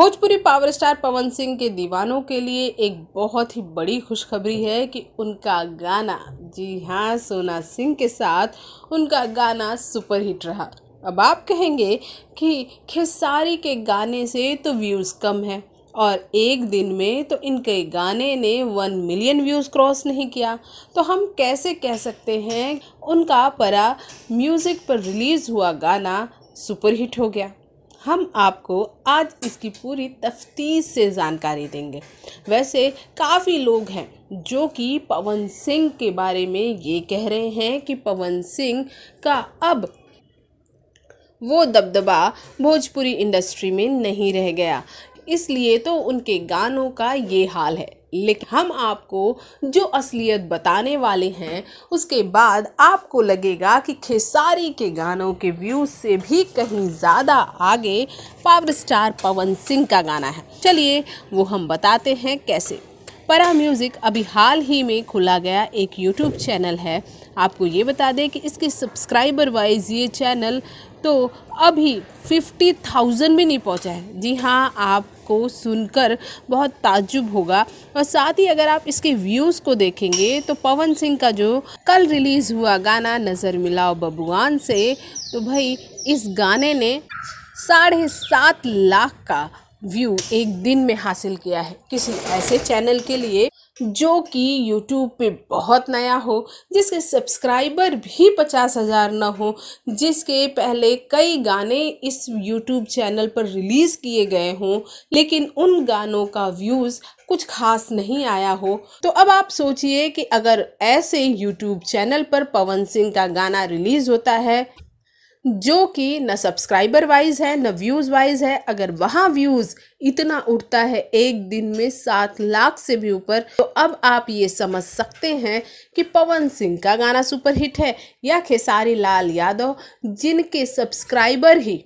Bhojpuri power star Pawan Singh के दीवानों के लिए एक बहुत ही बड़ी खुशखबरी है कि उनका गाना जी हाँ सोना सिंह के साथ उनका गाना सुपरहिट रहा अब आप कहेंगे कि खेसारी के गाने से तो व्यूज़ कम है और एक दिन में तो इनके गाने ने वन मिलियन व्यूज़ क्रॉस नहीं किया तो हम कैसे कह सकते हैं उनका परा म्यूज़िक पर रिलीज़ हुआ गाना सुपरहिट हो गया हम आपको आज इसकी पूरी तफ्तीश से जानकारी देंगे वैसे काफ़ी लोग हैं जो कि पवन सिंह के बारे में ये कह रहे हैं कि पवन सिंह का अब वो दबदबा भोजपुरी इंडस्ट्री में नहीं रह गया इसलिए तो उनके गानों का ये हाल है लेकिन हम आपको जो असलियत बताने वाले हैं उसके बाद आपको लगेगा कि खेसारी के गानों के व्यूज से भी कहीं ज़्यादा आगे पावर स्टार पवन सिंह का गाना है चलिए वो हम बताते हैं कैसे परा म्यूज़िक अभी हाल ही में खुला गया एक यूट्यूब चैनल है आपको ये बता दें कि इसके सब्सक्राइबर वाइज ये चैनल तो अभी फिफ्टी थाउजेंड भी नहीं पहुंचा है जी हाँ आपको सुनकर बहुत ताजुब होगा और साथ ही अगर आप इसके व्यूज़ को देखेंगे तो पवन सिंह का जो कल रिलीज़ हुआ गाना नज़र मिलाओ बबुआन से तो भाई इस गाने ने साढ़े सात लाख का व्यू एक दिन में हासिल किया है किसी ऐसे चैनल के लिए जो कि यूट्यूब पे बहुत नया हो जिसके सब्सक्राइबर भी पचास हज़ार न हो जिसके पहले कई गाने इस यूट्यूब चैनल पर रिलीज़ किए गए हों लेकिन उन गानों का व्यूज़ कुछ खास नहीं आया हो तो अब आप सोचिए कि अगर ऐसे यूट्यूब चैनल पर पवन सिंह का गाना रिलीज़ होता है जो कि न सब्सक्राइबर वाइज है न व्यूज़ वाइज है अगर वहाँ व्यूज़ इतना उठता है एक दिन में सात लाख से भी ऊपर तो अब आप ये समझ सकते हैं कि पवन सिंह का गाना सुपरहिट है या खेसारी लाल यादव जिनके सब्सक्राइबर ही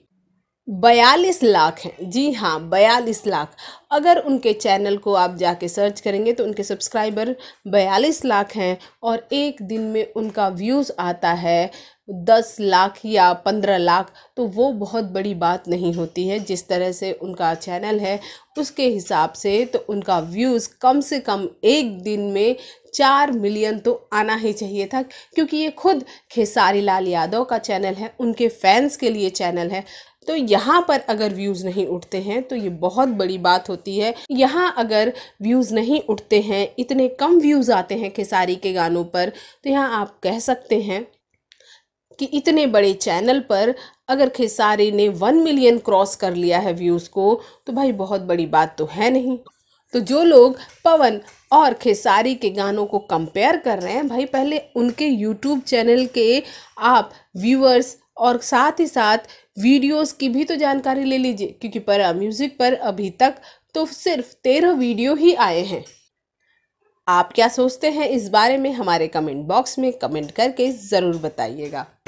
बयालीस लाख हैं जी हाँ बयालीस लाख अगर उनके चैनल को आप जाके सर्च करेंगे तो उनके सब्सक्राइबर बयालीस लाख हैं और एक दिन में उनका व्यूज़ आता है दस लाख या पंद्रह लाख तो वो बहुत बड़ी बात नहीं होती है जिस तरह से उनका चैनल है उसके हिसाब से तो उनका व्यूज़ कम से कम एक दिन में चार मिलियन तो आना ही चाहिए था क्योंकि ये खुद खेसारी लाल यादव का चैनल है उनके फैंस के लिए चैनल है तो यहाँ पर अगर व्यूज़ नहीं उठते हैं तो ये बहुत बड़ी बात होती है यहाँ अगर व्यूज़ नहीं उठते हैं इतने कम व्यूज़ आते हैं खेसारी के गानों पर तो यहाँ आप कह सकते हैं कि इतने बड़े चैनल पर अगर खेसारी ने वन मिलियन क्रॉस कर लिया है व्यूज़ को तो भाई बहुत बड़ी बात तो है नहीं तो जो लोग पवन और खेसारी के गानों को कंपेयर कर रहे हैं भाई पहले उनके यूट्यूब चैनल के आप व्यूअर्स और साथ ही साथ वीडियोस की भी तो जानकारी ले लीजिए क्योंकि पर म्यूज़िक पर अभी तक तो सिर्फ तेरह वीडियो ही आए हैं आप क्या सोचते हैं इस बारे में हमारे कमेंट बॉक्स में कमेंट करके ज़रूर बताइएगा